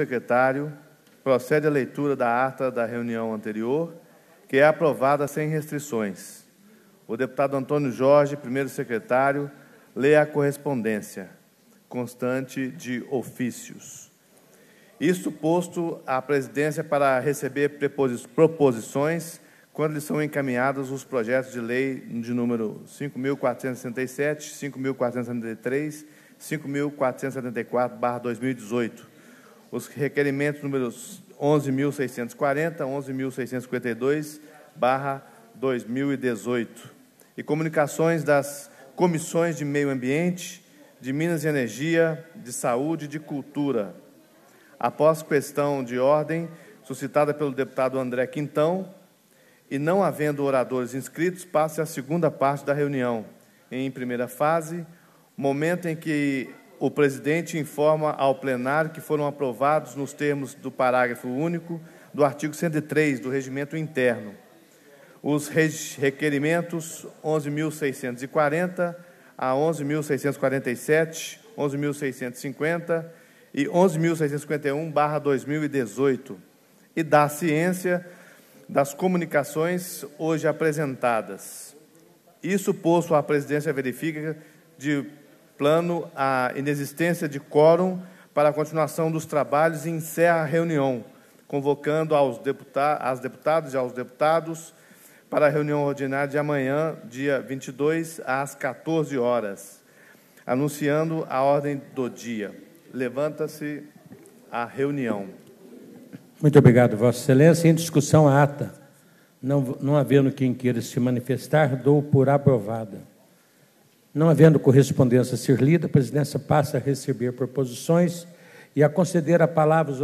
secretário procede à leitura da ata da reunião anterior, que é aprovada sem restrições. O deputado Antônio Jorge, primeiro secretário, lê a correspondência constante de ofícios. Isto posto à presidência para receber proposições quando lhes são encaminhados os projetos de lei de número 5.467, 5.473, 5.474, 2018, os requerimentos números 11.640, 11.652, barra 2018. E comunicações das comissões de meio ambiente, de Minas e Energia, de Saúde e de Cultura. Após questão de ordem suscitada pelo deputado André Quintão, e não havendo oradores inscritos, passe à segunda parte da reunião, em primeira fase, momento em que o presidente informa ao plenário que foram aprovados nos termos do parágrafo único do artigo 103 do Regimento Interno os requerimentos 11.640 a 11.647, 11.650 e 11.651/2018 e da ciência das comunicações hoje apresentadas. Isso posto a presidência verifica de plano a inexistência de quórum para a continuação dos trabalhos e encerra a reunião, convocando aos deputa as deputadas e aos deputados para a reunião ordinária de amanhã, dia 22, às 14 horas, anunciando a ordem do dia. Levanta-se a reunião. Muito obrigado, Vossa Excelência. Em discussão, ata. Não, não havendo quem queira se manifestar, dou por aprovada. Não havendo correspondência a ser lida, a presidência passa a receber proposições e a conceder a palavra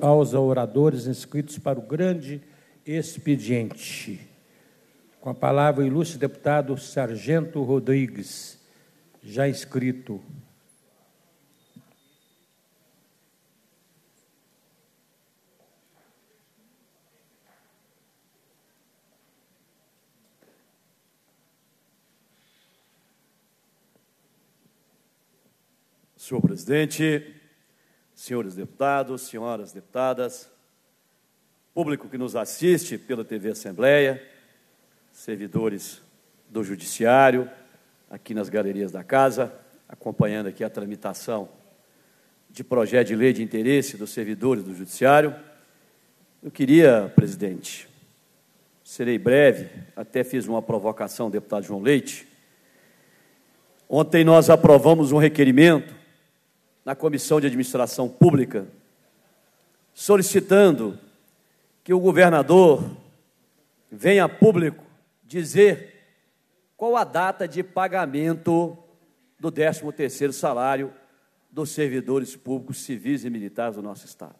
aos oradores, inscritos para o grande expediente. Com a palavra, o ilustre deputado Sargento Rodrigues, já inscrito. Senhor presidente, senhores deputados, senhoras deputadas, público que nos assiste pela TV Assembleia, servidores do Judiciário, aqui nas galerias da casa, acompanhando aqui a tramitação de projeto de lei de interesse dos servidores do Judiciário. Eu queria, presidente, serei breve, até fiz uma provocação ao deputado João Leite. Ontem nós aprovamos um requerimento na Comissão de Administração Pública, solicitando que o governador venha a público dizer qual a data de pagamento do 13º salário dos servidores públicos civis e militares do nosso Estado.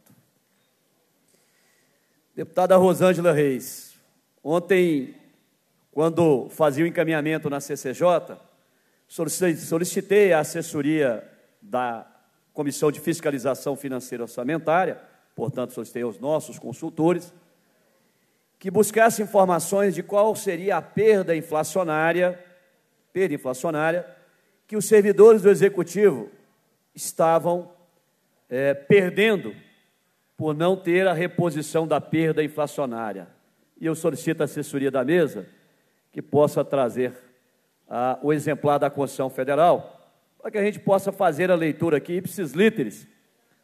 Deputada Rosângela Reis, ontem, quando fazia o encaminhamento na CCJ, solicitei a assessoria da Comissão de Fiscalização Financeira Orçamentária, portanto, solicitei aos nossos consultores, que buscasse informações de qual seria a perda inflacionária, perda inflacionária, que os servidores do Executivo estavam é, perdendo por não ter a reposição da perda inflacionária. E eu solicito a assessoria da mesa que possa trazer o exemplar da Constituição Federal para que a gente possa fazer a leitura aqui, ipsis literis,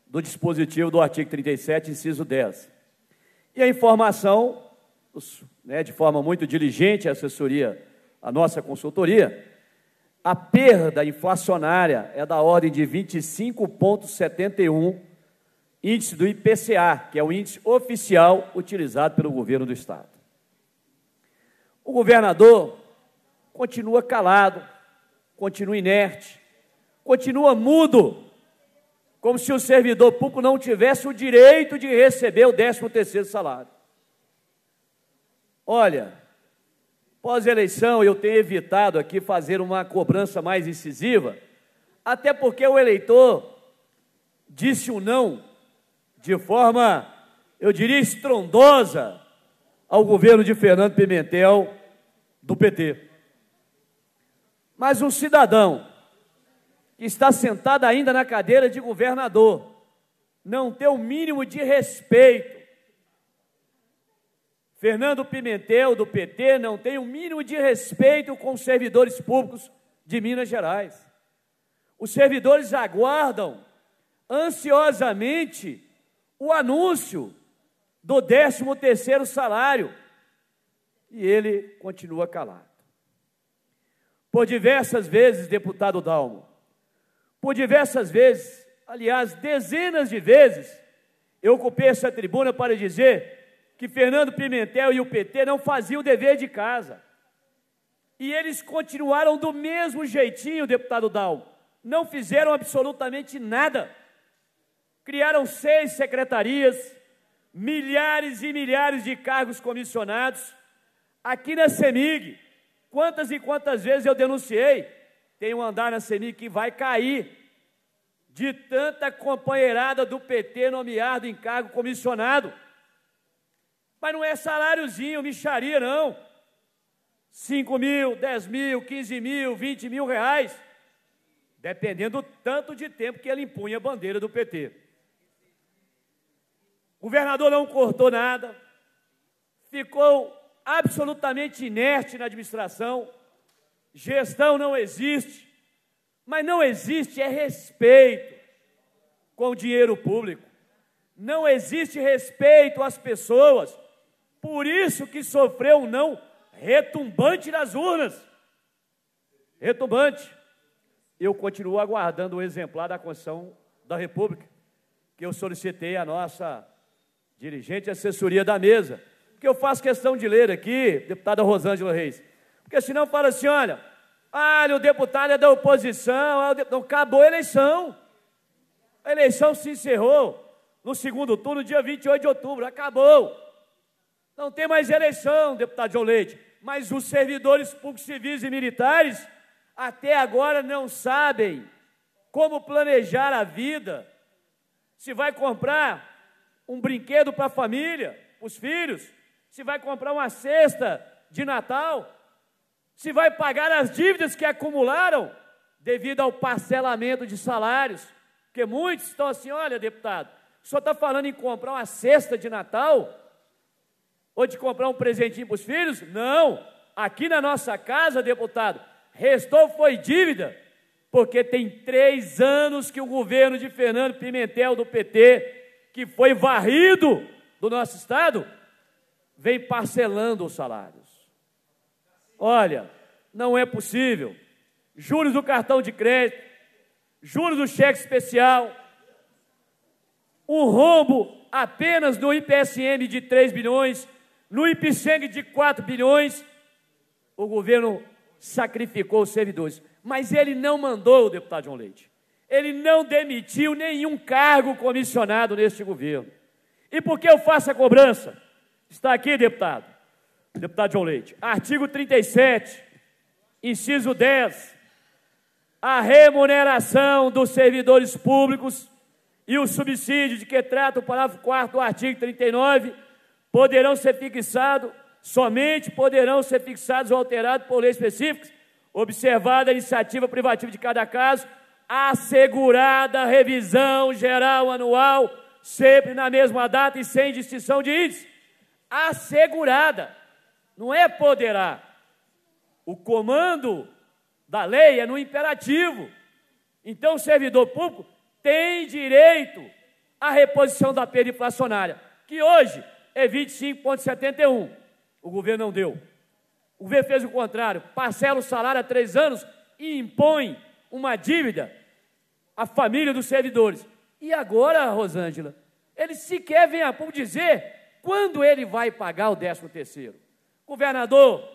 do dispositivo do artigo 37, inciso 10. E a informação, né, de forma muito diligente, a assessoria, a nossa consultoria, a perda inflacionária é da ordem de 25,71%, índice do IPCA, que é o índice oficial utilizado pelo governo do Estado. O governador continua calado, continua inerte, continua mudo, como se o servidor público não tivesse o direito de receber o décimo terceiro salário. Olha, pós-eleição eu tenho evitado aqui fazer uma cobrança mais incisiva, até porque o eleitor disse um não de forma, eu diria, estrondosa ao governo de Fernando Pimentel do PT. Mas um cidadão que está sentada ainda na cadeira de governador, não ter o mínimo de respeito. Fernando Pimentel, do PT, não tem o mínimo de respeito com os servidores públicos de Minas Gerais. Os servidores aguardam ansiosamente o anúncio do 13º salário e ele continua calado. Por diversas vezes, deputado Dalmo, por diversas vezes, aliás, dezenas de vezes, eu ocupei essa tribuna para dizer que Fernando Pimentel e o PT não faziam o dever de casa. E eles continuaram do mesmo jeitinho, deputado Dal. Não fizeram absolutamente nada. Criaram seis secretarias, milhares e milhares de cargos comissionados. Aqui na CEMIG, quantas e quantas vezes eu denunciei tem um andar na Selic que vai cair de tanta companheirada do PT nomeado em cargo comissionado. Mas não é saláriozinho, micharia, não. 5 mil, 10 mil, 15 mil, 20 mil reais, dependendo do tanto de tempo que ele impunha a bandeira do PT. O governador não cortou nada, ficou absolutamente inerte na administração, Gestão não existe, mas não existe é respeito com o dinheiro público. Não existe respeito às pessoas. Por isso que sofreu um não retumbante nas urnas. Retumbante. Eu continuo aguardando o exemplar da Constituição da República, que eu solicitei à nossa dirigente assessoria da mesa, que eu faço questão de ler aqui, deputada Rosângela Reis. Porque senão fala assim: olha, ah, o deputado é da oposição, ah, não acabou a eleição. A eleição se encerrou no segundo turno, dia 28 de outubro, acabou. Não tem mais eleição, deputado João Leite. Mas os servidores públicos civis e militares até agora não sabem como planejar a vida, se vai comprar um brinquedo para a família, os filhos, se vai comprar uma cesta de Natal, se vai pagar as dívidas que acumularam devido ao parcelamento de salários. Porque muitos estão assim: olha, deputado, só está falando em comprar uma cesta de Natal ou de comprar um presentinho para os filhos? Não! Aqui na nossa casa, deputado, restou foi dívida, porque tem três anos que o governo de Fernando Pimentel, do PT, que foi varrido do nosso Estado, vem parcelando os salários. Olha, não é possível. Juros do cartão de crédito, juros do cheque especial, um rombo apenas no IPSM de 3 bilhões, no IPSEG de 4 bilhões, o governo sacrificou os servidores. Mas ele não mandou o deputado João Leite. Ele não demitiu nenhum cargo comissionado neste governo. E por que eu faço a cobrança? Está aqui, deputado. Deputado João Leite. Artigo 37, inciso 10. A remuneração dos servidores públicos e o subsídio de que trata o parágrafo 4 do artigo 39 poderão ser fixados, somente poderão ser fixados ou alterados por leis específicas, observada a iniciativa privativa de cada caso, assegurada a revisão geral anual, sempre na mesma data e sem distinção de índice. Assegurada não é poderá. O comando da lei é no imperativo. Então o servidor público tem direito à reposição da perda inflacionária, que hoje é 25,71. O governo não deu. O governo fez o contrário, parcela o salário a três anos e impõe uma dívida à família dos servidores. E agora, Rosângela, ele sequer vem a público dizer quando ele vai pagar o décimo terceiro. Governador,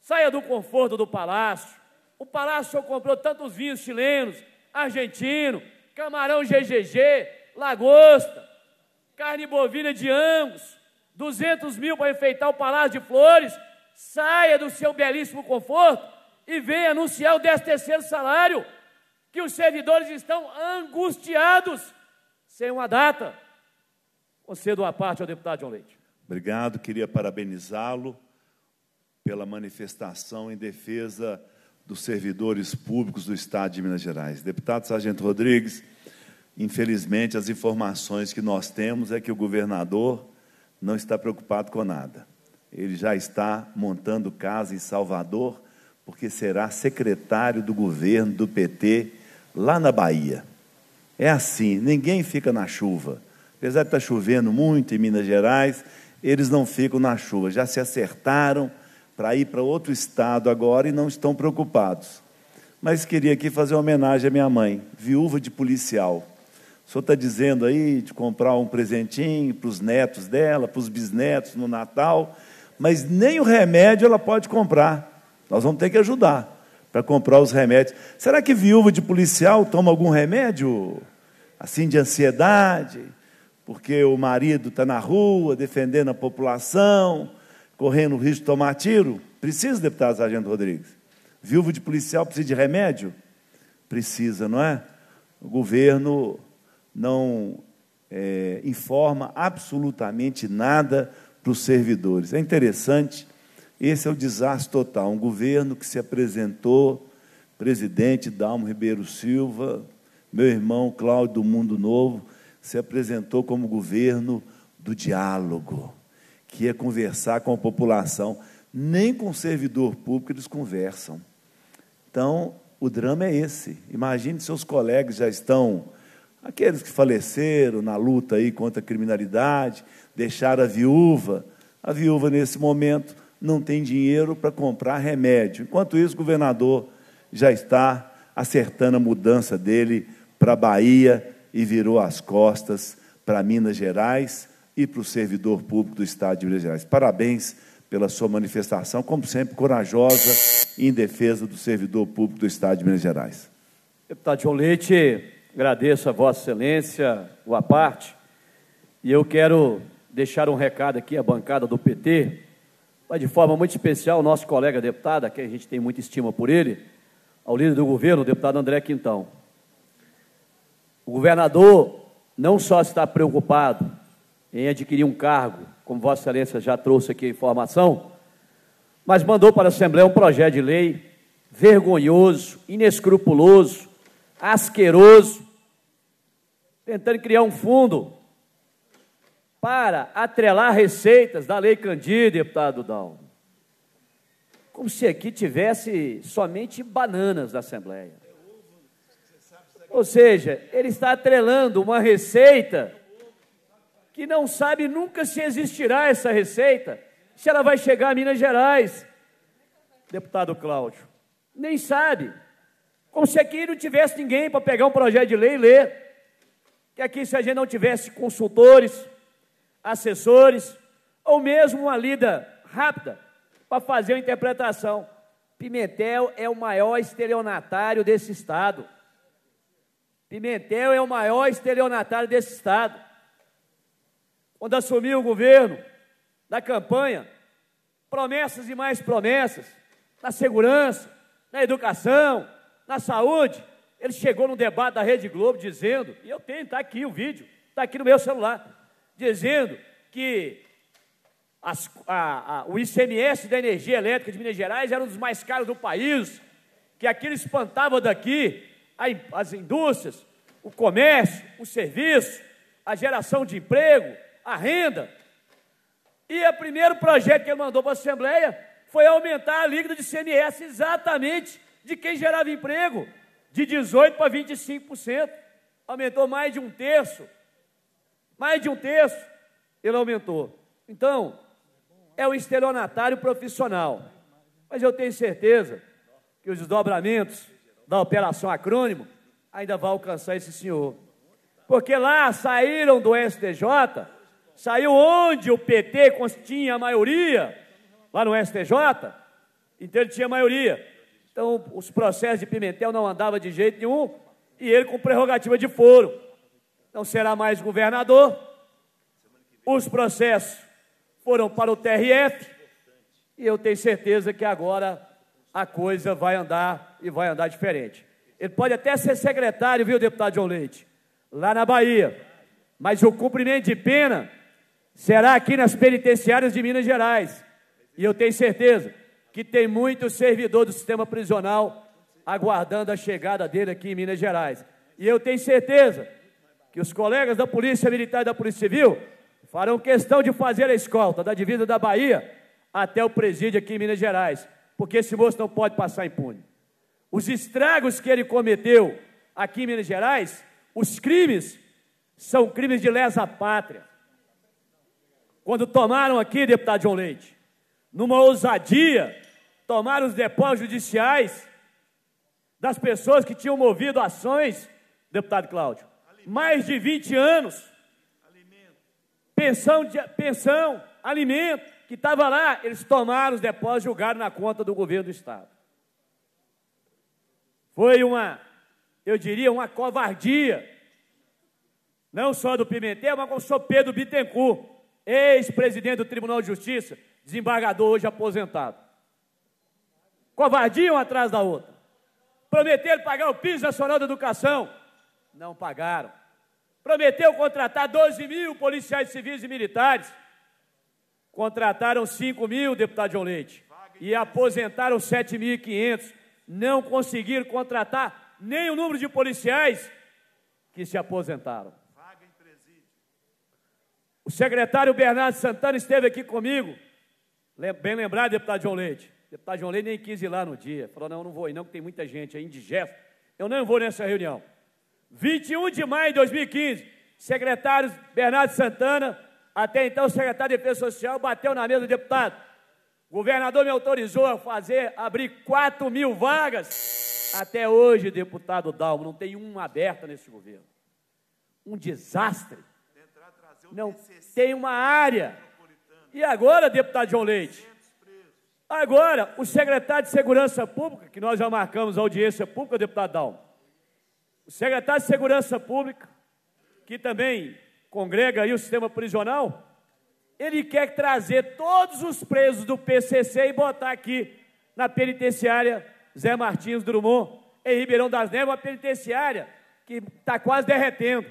saia do conforto do palácio. O palácio comprou tantos vinhos chilenos, argentino, camarão GGG, lagosta, carne bovina de angus, 200 mil para enfeitar o palácio de flores. Saia do seu belíssimo conforto e venha anunciar o 13 terceiro salário, que os servidores estão angustiados sem uma data. Concedo é a parte ao é deputado John Leite. Obrigado, queria parabenizá-lo pela manifestação em defesa dos servidores públicos do Estado de Minas Gerais. Deputado Sargento Rodrigues, infelizmente as informações que nós temos é que o governador não está preocupado com nada. Ele já está montando casa em Salvador, porque será secretário do governo do PT lá na Bahia. É assim, ninguém fica na chuva. Apesar de estar tá chovendo muito em Minas Gerais, eles não ficam na chuva, já se acertaram para ir para outro estado agora e não estão preocupados. Mas queria aqui fazer uma homenagem à minha mãe, viúva de policial. O senhor está dizendo aí de comprar um presentinho para os netos dela, para os bisnetos no Natal, mas nem o remédio ela pode comprar. Nós vamos ter que ajudar para comprar os remédios. Será que viúva de policial toma algum remédio? Assim, de ansiedade? porque o marido está na rua defendendo a população, correndo o risco de tomar tiro. Precisa, deputado Sargento Rodrigues. Viúvo de policial precisa de remédio? Precisa, não é? O governo não é, informa absolutamente nada para os servidores. É interessante, esse é o desastre total. Um governo que se apresentou, presidente Dalmo Ribeiro Silva, meu irmão Cláudio do Mundo Novo, se apresentou como governo do diálogo, que é conversar com a população. Nem com o servidor público eles conversam. Então, o drama é esse. Imagine seus colegas já estão, aqueles que faleceram na luta aí contra a criminalidade, deixaram a viúva. A viúva, nesse momento, não tem dinheiro para comprar remédio. Enquanto isso, o governador já está acertando a mudança dele para a Bahia, e virou as costas para Minas Gerais e para o servidor público do Estado de Minas Gerais. Parabéns pela sua manifestação, como sempre, corajosa em defesa do servidor público do Estado de Minas Gerais. Deputado João Leite, agradeço a Vossa Excelência, o aparte, e eu quero deixar um recado aqui à bancada do PT, mas de forma muito especial, nosso colega deputado, que a gente tem muita estima por ele, ao líder do governo, o deputado André Quintão. O governador não só está preocupado em adquirir um cargo, como Vossa Excelência já trouxe aqui a informação, mas mandou para a Assembleia um projeto de lei vergonhoso, inescrupuloso, asqueroso, tentando criar um fundo para atrelar receitas da Lei Candir, deputado Dal. Como se aqui tivesse somente bananas da Assembleia. Ou seja, ele está atrelando uma receita que não sabe nunca se existirá essa receita, se ela vai chegar a Minas Gerais, deputado Cláudio. Nem sabe. Como se aqui não tivesse ninguém para pegar um projeto de lei e ler. Que aqui, se a gente não tivesse consultores, assessores, ou mesmo uma lida rápida para fazer a interpretação. Pimentel é o maior estelionatário desse Estado. Pimentel é o maior estelionatário desse Estado. Quando assumiu o governo, na campanha, promessas e mais promessas, na segurança, na educação, na saúde. Ele chegou no debate da Rede Globo dizendo, e eu tenho, está aqui o vídeo, está aqui no meu celular, dizendo que as, a, a, o ICMS da energia elétrica de Minas Gerais era um dos mais caros do país, que aquilo espantava daqui, as indústrias, o comércio, o serviço, a geração de emprego, a renda. E o primeiro projeto que ele mandou para a Assembleia foi aumentar a alíquota de CMS exatamente de quem gerava emprego, de 18% para 25%. Aumentou mais de um terço. Mais de um terço ele aumentou. Então, é um estelionatário profissional. Mas eu tenho certeza que os desdobramentos da Operação Acrônimo, ainda vai alcançar esse senhor. Porque lá saíram do STJ, saiu onde o PT tinha a maioria, lá no STJ, então ele tinha maioria. Então os processos de Pimentel não andava de jeito nenhum, e ele com prerrogativa de foro. Não será mais governador. Os processos foram para o TRF, e eu tenho certeza que agora a coisa vai andar e vai andar diferente. Ele pode até ser secretário, viu, deputado João Leite, lá na Bahia, mas o cumprimento de pena será aqui nas penitenciárias de Minas Gerais. E eu tenho certeza que tem muito servidor do sistema prisional aguardando a chegada dele aqui em Minas Gerais. E eu tenho certeza que os colegas da Polícia Militar e da Polícia Civil farão questão de fazer a escolta da divisa da Bahia até o presídio aqui em Minas Gerais porque esse moço não pode passar impune. Os estragos que ele cometeu aqui em Minas Gerais, os crimes, são crimes de lesa pátria. Quando tomaram aqui, deputado João Leite, numa ousadia, tomaram os depósitos judiciais das pessoas que tinham movido ações, deputado Cláudio, mais de 20 anos. Pensão, de, pensão, alimento que estava lá, eles tomaram os depósitos e julgaram na conta do governo do Estado. Foi uma, eu diria, uma covardia, não só do Pimentel, mas com o senhor Pedro Bittencourt, ex-presidente do Tribunal de Justiça, desembargador hoje aposentado. Covardia um atrás da outra. Prometeram pagar o piso nacional da educação, não pagaram. Prometeu contratar 12 mil policiais civis e militares, contrataram 5 mil, deputado João Leite, e aposentaram 7.500. Não conseguiram contratar nem o número de policiais que se aposentaram. O secretário Bernardo Santana esteve aqui comigo, bem lembrado, deputado João Leite. Deputado João Leite nem quis ir lá no dia. Falou, não, não vou ir não, que tem muita gente aí indigesto. Eu não vou nessa reunião. 21 de maio de 2015, secretário Bernardo Santana até então, o secretário de Defesa Social bateu na mesa do deputado. O governador me autorizou a fazer, abrir 4 mil vagas. Até hoje, deputado Dalmo, não tem uma aberta nesse governo. Um desastre. Não tem uma área. E agora, deputado João Leite? Agora, o secretário de Segurança Pública, que nós já marcamos a audiência pública, deputado Dalmo, o secretário de Segurança Pública, que também congrega aí o sistema prisional, ele quer trazer todos os presos do PCC e botar aqui na penitenciária Zé Martins Drummond, em Ribeirão das Neves, uma penitenciária que está quase derretendo.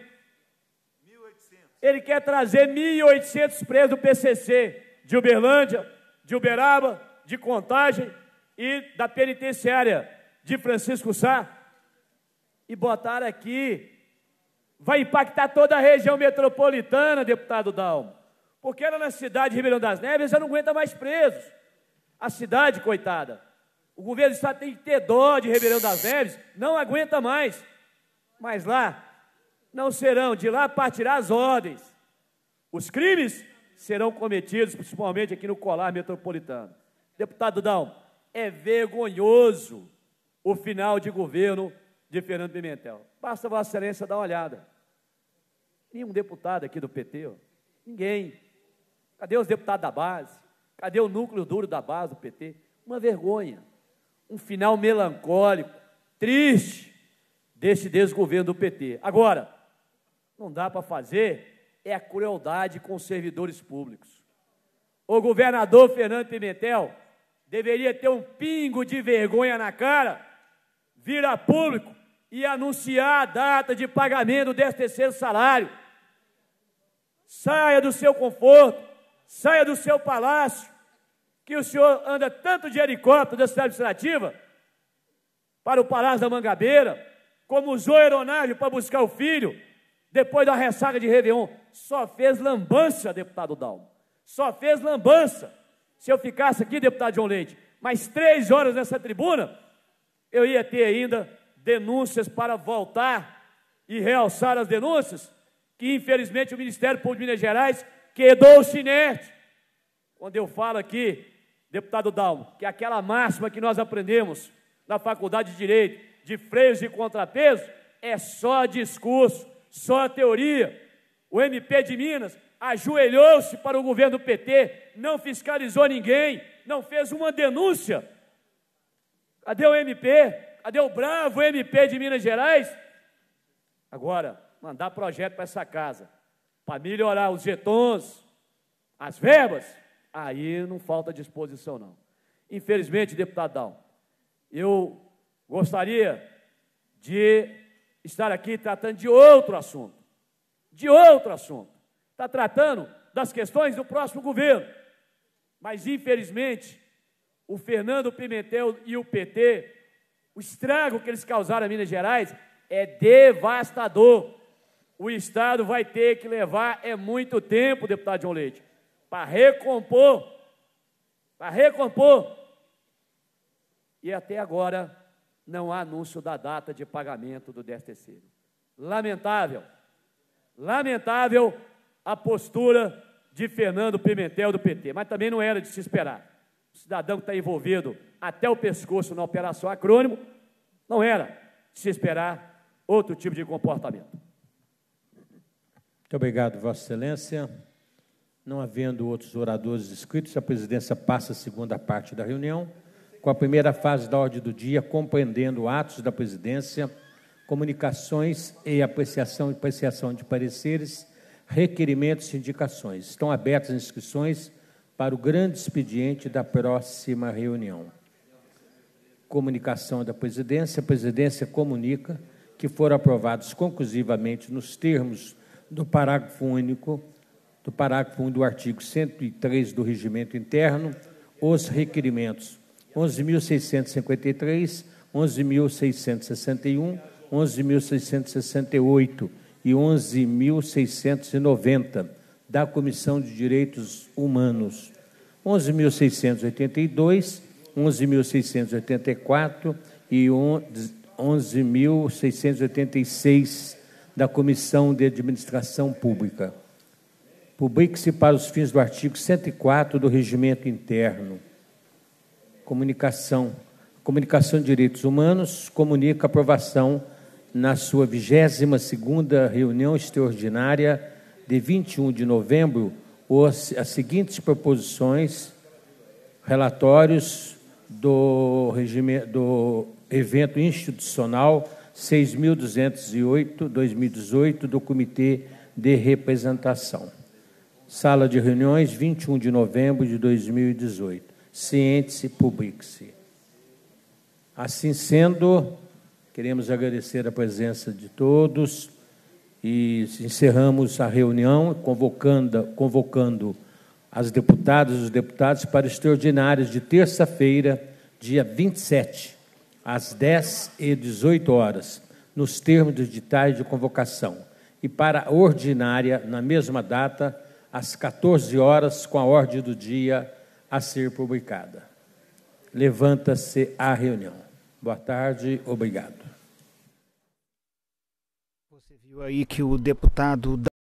1800. Ele quer trazer 1.800 presos do PCC, de Uberlândia, de Uberaba, de Contagem e da penitenciária de Francisco Sá, e botar aqui vai impactar toda a região metropolitana, deputado Dalmo. Porque era na cidade de Ribeirão das Neves já não aguenta mais presos. A cidade, coitada. O governo do estado tem que ter dó de Ribeirão das Neves, não aguenta mais. Mas lá não serão, de lá partirá as ordens. Os crimes serão cometidos, principalmente aqui no colar metropolitano. Deputado Dalmo, é vergonhoso o final de governo de Fernando Pimentel. Basta Vossa Excelência dar uma olhada. Nenhum deputado aqui do PT, ó. ninguém. Cadê os deputados da base? Cadê o núcleo duro da base do PT? Uma vergonha. Um final melancólico, triste, deste desgoverno do PT. Agora, não dá para fazer é a crueldade com os servidores públicos. O governador Fernando Pimentel deveria ter um pingo de vergonha na cara, vira público e anunciar a data de pagamento desse terceiro salário. Saia do seu conforto, saia do seu palácio, que o senhor anda tanto de helicóptero da cidade administrativa para o Palácio da Mangabeira, como usou a aeronave para buscar o filho, depois da ressaca de Réveillon. Só fez lambança, deputado Dalmo. Só fez lambança. Se eu ficasse aqui, deputado João Leite, mais três horas nessa tribuna, eu ia ter ainda denúncias para voltar e realçar as denúncias, que infelizmente o Ministério Público de Minas Gerais quedou o chinete. Quando eu falo aqui, deputado Dalmo, que é aquela máxima que nós aprendemos na Faculdade de Direito, de freios e contrapesos, é só discurso, só teoria. O MP de Minas ajoelhou-se para o governo PT, não fiscalizou ninguém, não fez uma denúncia. Cadê o MP? Adeu Bravo, MP de Minas Gerais. Agora, mandar projeto para essa casa, para melhorar os getons, as verbas, aí não falta disposição, não. Infelizmente, deputado Dal, eu gostaria de estar aqui tratando de outro assunto. De outro assunto. Está tratando das questões do próximo governo. Mas, infelizmente, o Fernando Pimentel e o PT o estrago que eles causaram a Minas Gerais é devastador. O Estado vai ter que levar é muito tempo, deputado João Leite, para recompor, para recompor. E até agora não há anúncio da data de pagamento do 10 terceiro. Lamentável, lamentável a postura de Fernando Pimentel do PT, mas também não era de se esperar cidadão que está envolvido até o pescoço na operação acrônimo, não era de se esperar outro tipo de comportamento. Muito obrigado, Vossa Excelência. Não havendo outros oradores inscritos, a presidência passa a segunda parte da reunião, com a primeira fase da ordem do dia, compreendendo atos da presidência, comunicações e apreciação e apreciação de pareceres, requerimentos e indicações. Estão abertas inscrições para o grande expediente da próxima reunião. Comunicação da presidência. A presidência comunica que foram aprovados conclusivamente nos termos do parágrafo único do parágrafo 1 do artigo 103 do regimento interno os requerimentos 11.653, 11.661, 11.668 e 11.690 da Comissão de Direitos Humanos. 11.682, 11.684 e 11.686 da Comissão de Administração Pública. Publique-se para os fins do artigo 104 do Regimento Interno. Comunicação. Comunicação de Direitos Humanos comunica aprovação na sua 22ª reunião extraordinária de 21 de novembro os, as seguintes proposições, relatórios do, regime, do evento institucional 6.208-2018 do Comitê de Representação. Sala de reuniões, 21 de novembro de 2018. Ciente-se, publique-se. Assim sendo, queremos agradecer a presença de todos e encerramos a reunião convocando, convocando as deputadas e os deputados para extraordinárias de terça-feira, dia 27, às 10 e 18 horas, nos termos dos ditais de convocação, e para a ordinária, na mesma data, às 14 horas, com a ordem do dia a ser publicada. Levanta-se a reunião. Boa tarde, obrigado aí que o deputado